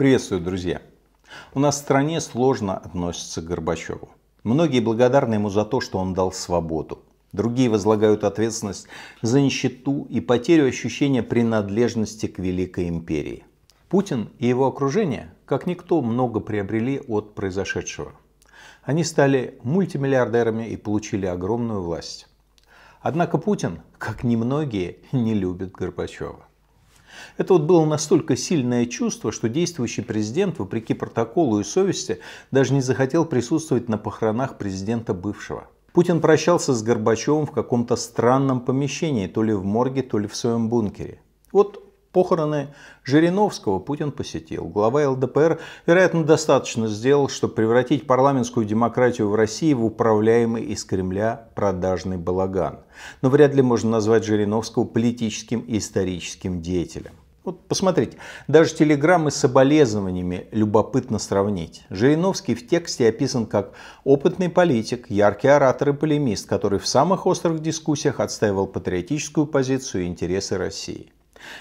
Приветствую, друзья! У нас в стране сложно относятся к Горбачеву. Многие благодарны ему за то, что он дал свободу. Другие возлагают ответственность за нищету и потерю ощущения принадлежности к Великой Империи. Путин и его окружение, как никто, много приобрели от произошедшего. Они стали мультимиллиардерами и получили огромную власть. Однако Путин, как немногие, не любит Горбачева. Это вот было настолько сильное чувство, что действующий президент, вопреки протоколу и совести, даже не захотел присутствовать на похоронах президента бывшего. Путин прощался с Горбачевым в каком-то странном помещении, то ли в морге, то ли в своем бункере. Вот Похороны Жириновского Путин посетил. Глава ЛДПР, вероятно, достаточно сделал, чтобы превратить парламентскую демократию в России в управляемый из Кремля продажный балаган. Но вряд ли можно назвать Жириновского политическим и историческим деятелем. Вот посмотрите, даже телеграммы с соболезнованиями любопытно сравнить. Жириновский в тексте описан как опытный политик, яркий оратор и полемист, который в самых острых дискуссиях отстаивал патриотическую позицию и интересы России.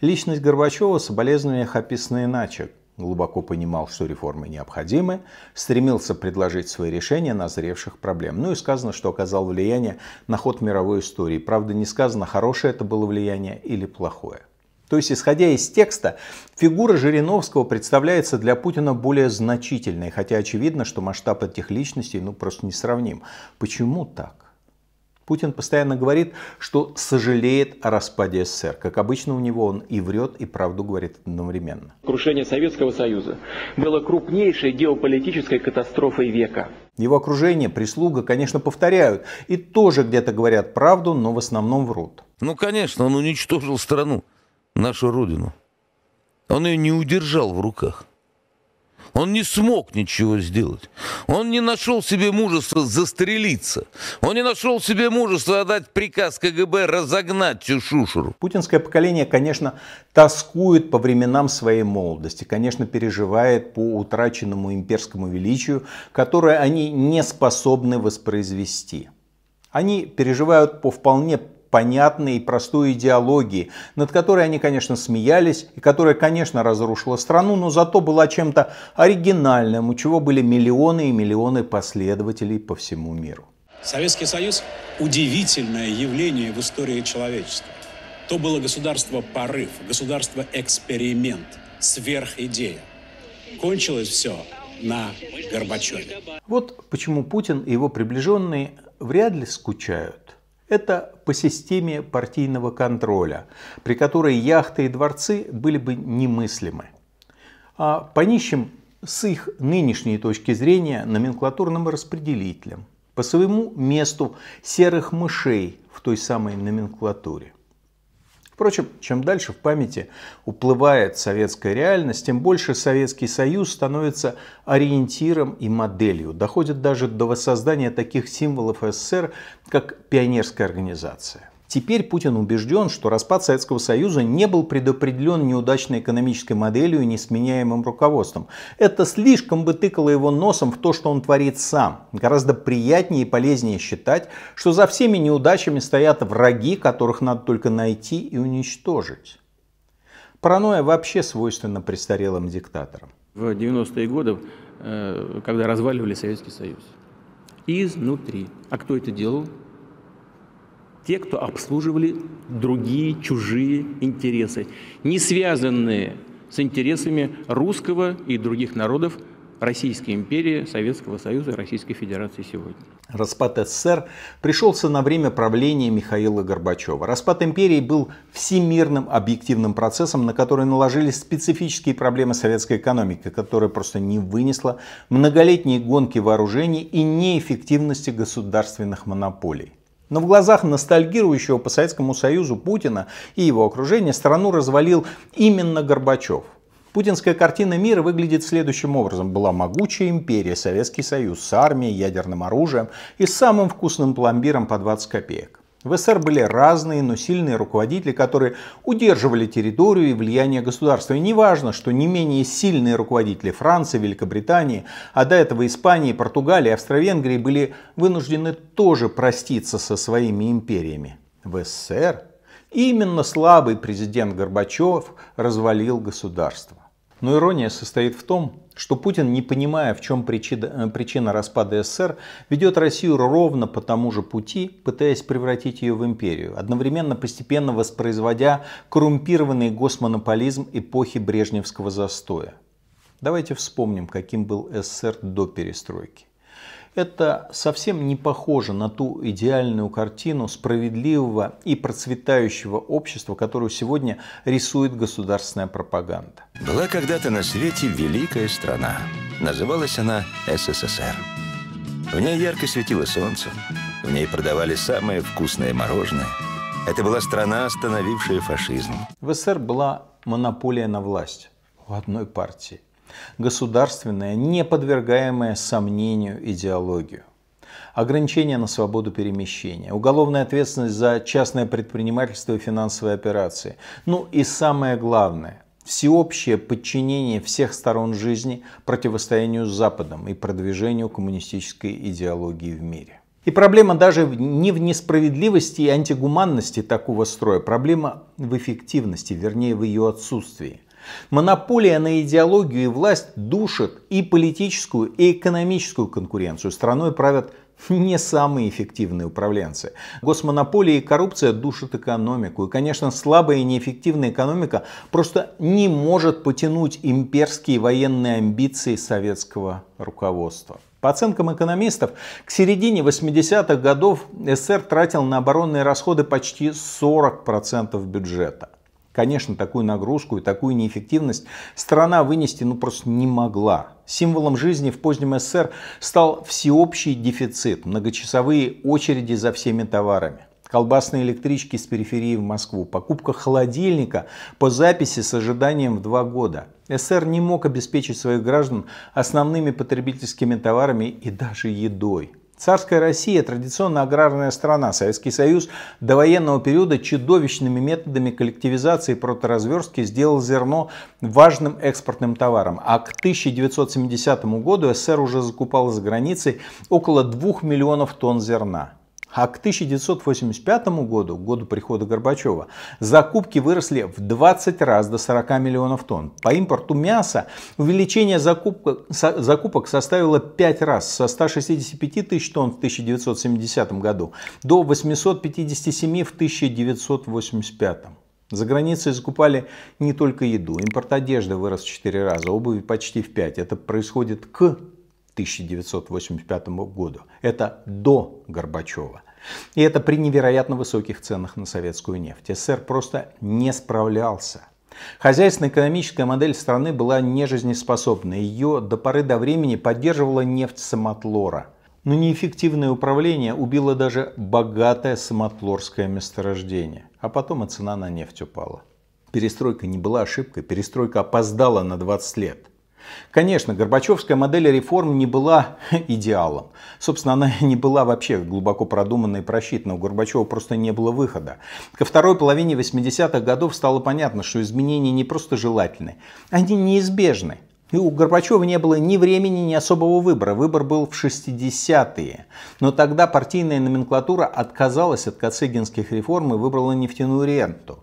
Личность Горбачева в соболезнованиях описана иначе. Глубоко понимал, что реформы необходимы, стремился предложить свои решения на назревших проблем. Ну и сказано, что оказал влияние на ход мировой истории. Правда, не сказано, хорошее это было влияние или плохое. То есть, исходя из текста, фигура Жириновского представляется для Путина более значительной, хотя очевидно, что масштаб этих личностей ну, просто несравним. Почему так? Путин постоянно говорит, что сожалеет о распаде СССР. Как обычно у него он и врет, и правду говорит одновременно. Крушение Советского Союза было крупнейшей геополитической катастрофой века. Его окружение, прислуга, конечно, повторяют. И тоже где-то говорят правду, но в основном врут. Ну, конечно, он уничтожил страну, нашу родину. Он ее не удержал в руках. Он не смог ничего сделать. Он не нашел себе мужества застрелиться. Он не нашел себе мужества отдать приказ КГБ разогнать всю шушеру. Путинское поколение, конечно, тоскует по временам своей молодости. Конечно, переживает по утраченному имперскому величию, которое они не способны воспроизвести. Они переживают по вполне понятной и простой идеологии, над которой они, конечно, смеялись и которая, конечно, разрушила страну, но зато была чем-то оригинальным, у чего были миллионы и миллионы последователей по всему миру. Советский Союз – удивительное явление в истории человечества. То было государство-порыв, государство-эксперимент, сверхидея. Кончилось все на Горбачеве. Вот почему Путин и его приближенные вряд ли скучают – это по системе партийного контроля, при которой яхты и дворцы были бы немыслимы. А по нищим с их нынешней точки зрения номенклатурным распределителем, по своему месту серых мышей в той самой номенклатуре. Впрочем, чем дальше в памяти уплывает советская реальность, тем больше Советский Союз становится ориентиром и моделью. Доходит даже до воссоздания таких символов СССР, как пионерская организация. Теперь Путин убежден, что распад Советского Союза не был предопределен неудачной экономической моделью и несменяемым руководством. Это слишком бы тыкало его носом в то, что он творит сам. Гораздо приятнее и полезнее считать, что за всеми неудачами стоят враги, которых надо только найти и уничтожить. Паранойя вообще свойственна престарелым диктаторам. В 90-е годы, э, когда разваливали Советский Союз, изнутри. А кто это делал? те, кто обслуживали другие чужие интересы, не связанные с интересами русского и других народов Российской империи, Советского Союза, Российской Федерации сегодня. Распад СССР пришелся на время правления Михаила Горбачева. Распад империи был всемирным объективным процессом, на который наложились специфические проблемы советской экономики, которая просто не вынесла многолетние гонки вооружений и неэффективности государственных монополий. Но в глазах ностальгирующего по Советскому Союзу Путина и его окружения страну развалил именно Горбачев. Путинская картина мира выглядит следующим образом. Была могучая империя, Советский Союз с армией, ядерным оружием и самым вкусным пломбиром по 20 копеек. В СССР были разные, но сильные руководители, которые удерживали территорию и влияние государства. И неважно, что не менее сильные руководители Франции, Великобритании, а до этого Испании, Португалии, Австро-Венгрии были вынуждены тоже проститься со своими империями. В СССР именно слабый президент Горбачев развалил государство. Но ирония состоит в том, что Путин, не понимая, в чем причина, э, причина распада СССР, ведет Россию ровно по тому же пути, пытаясь превратить ее в империю, одновременно постепенно воспроизводя коррумпированный госмонополизм эпохи Брежневского застоя. Давайте вспомним, каким был СССР до перестройки это совсем не похоже на ту идеальную картину справедливого и процветающего общества, которую сегодня рисует государственная пропаганда. Была когда-то на свете великая страна. Называлась она СССР. В ней ярко светило солнце, в ней продавали самое вкусное мороженое. Это была страна, остановившая фашизм. В СССР была монополия на власть у одной партии государственная, не подвергаемая сомнению идеологию ограничения на свободу перемещения, уголовная ответственность за частное предпринимательство и финансовые операции. Ну и самое главное, всеобщее подчинение всех сторон жизни противостоянию с Западом и продвижению коммунистической идеологии в мире. И проблема даже не в несправедливости и антигуманности такого строя, проблема в эффективности, вернее в ее отсутствии – Монополия на идеологию и власть душит и политическую, и экономическую конкуренцию. Страной правят не самые эффективные управленцы. Госмонополия и коррупция душат экономику. И, конечно, слабая и неэффективная экономика просто не может потянуть имперские военные амбиции советского руководства. По оценкам экономистов, к середине 80-х годов СССР тратил на оборонные расходы почти 40% бюджета – Конечно, такую нагрузку и такую неэффективность страна вынести ну просто не могла. Символом жизни в позднем СССР стал всеобщий дефицит, многочасовые очереди за всеми товарами колбасные электрички с периферии в Москву, покупка холодильника по записи с ожиданием в два года. СССР не мог обеспечить своих граждан основными потребительскими товарами и даже едой. Царская Россия – традиционно аграрная страна. Советский Союз до военного периода чудовищными методами коллективизации и проторазверстки сделал зерно важным экспортным товаром. А к 1970 году СССР уже закупал за границей около 2 миллионов тонн зерна. А к 1985 году, году прихода Горбачева, закупки выросли в 20 раз до 40 миллионов тонн. По импорту мяса увеличение закупок, закупок составило 5 раз, со 165 тысяч тонн в 1970 году до 857 в 1985. За границей закупали не только еду, импорт одежды вырос в 4 раза, обуви почти в 5. Это происходит к 1985 году. Это до Горбачева. И это при невероятно высоких ценах на советскую нефть. СССР просто не справлялся. Хозяйственно-экономическая модель страны была нежизнеспособна. Ее до поры до времени поддерживала нефть самотлора. Но неэффективное управление убило даже богатое самотлорское месторождение. А потом и цена на нефть упала. Перестройка не была ошибкой, перестройка опоздала на 20 лет. Конечно, Горбачевская модель реформ не была идеалом. Собственно, она не была вообще глубоко продуманной, и просчитана. У Горбачева просто не было выхода. Ко второй половине 80-х годов стало понятно, что изменения не просто желательны, они неизбежны. И у Горбачева не было ни времени, ни особого выбора. Выбор был в 60-е. Но тогда партийная номенклатура отказалась от Косыгинских реформ и выбрала нефтяную ренту.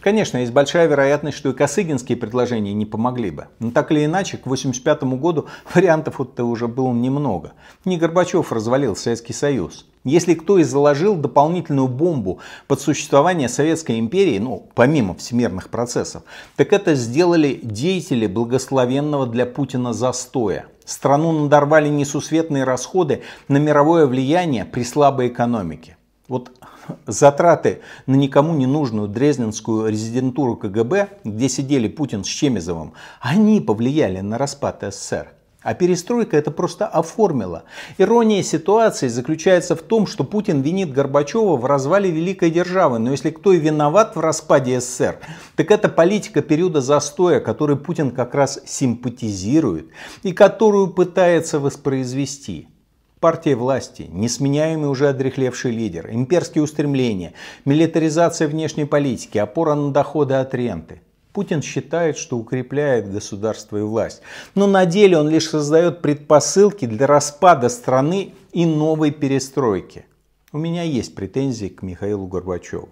Конечно, есть большая вероятность, что и косыгинские предложения не помогли бы. Но так или иначе, к 1985 году вариантов вот-то уже было немного. Не Горбачев развалил Советский Союз. Если кто и заложил дополнительную бомбу под существование Советской империи, ну, помимо всемирных процессов, так это сделали деятели благословенного для Путина застоя. Страну надорвали несусветные расходы на мировое влияние при слабой экономике. Вот затраты на никому не нужную дрезденскую резидентуру КГБ, где сидели Путин с Чемизовым, они повлияли на распад СССР. А перестройка это просто оформила. Ирония ситуации заключается в том, что Путин винит Горбачева в развале великой державы. Но если кто и виноват в распаде СССР, так это политика периода застоя, который Путин как раз симпатизирует и которую пытается воспроизвести партии власти, несменяемый уже одрехлевший лидер, имперские устремления, милитаризация внешней политики, опора на доходы от ренты. Путин считает, что укрепляет государство и власть. Но на деле он лишь создает предпосылки для распада страны и новой перестройки. У меня есть претензии к Михаилу Горбачеву.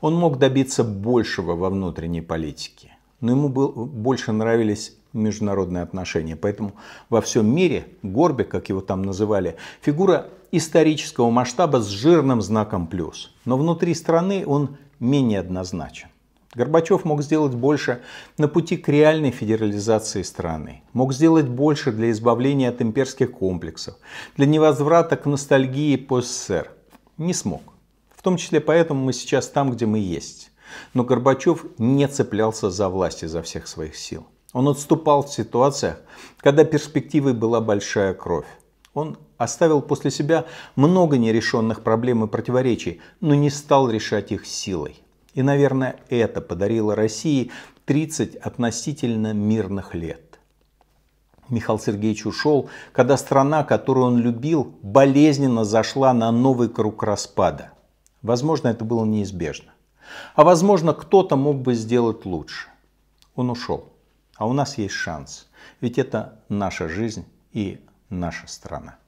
Он мог добиться большего во внутренней политике, но ему был, больше нравились международные отношения. Поэтому во всем мире Горби, как его там называли, фигура исторического масштаба с жирным знаком плюс. Но внутри страны он менее однозначен. Горбачев мог сделать больше на пути к реальной федерализации страны, мог сделать больше для избавления от имперских комплексов, для невозврата к ностальгии по СССР. Не смог. В том числе поэтому мы сейчас там, где мы есть. Но Горбачев не цеплялся за власть изо всех своих сил. Он отступал в ситуациях, когда перспективой была большая кровь. Он оставил после себя много нерешенных проблем и противоречий, но не стал решать их силой. И, наверное, это подарило России 30 относительно мирных лет. Михаил Сергеевич ушел, когда страна, которую он любил, болезненно зашла на новый круг распада. Возможно, это было неизбежно. А возможно, кто-то мог бы сделать лучше. Он ушел. А у нас есть шанс, ведь это наша жизнь и наша страна.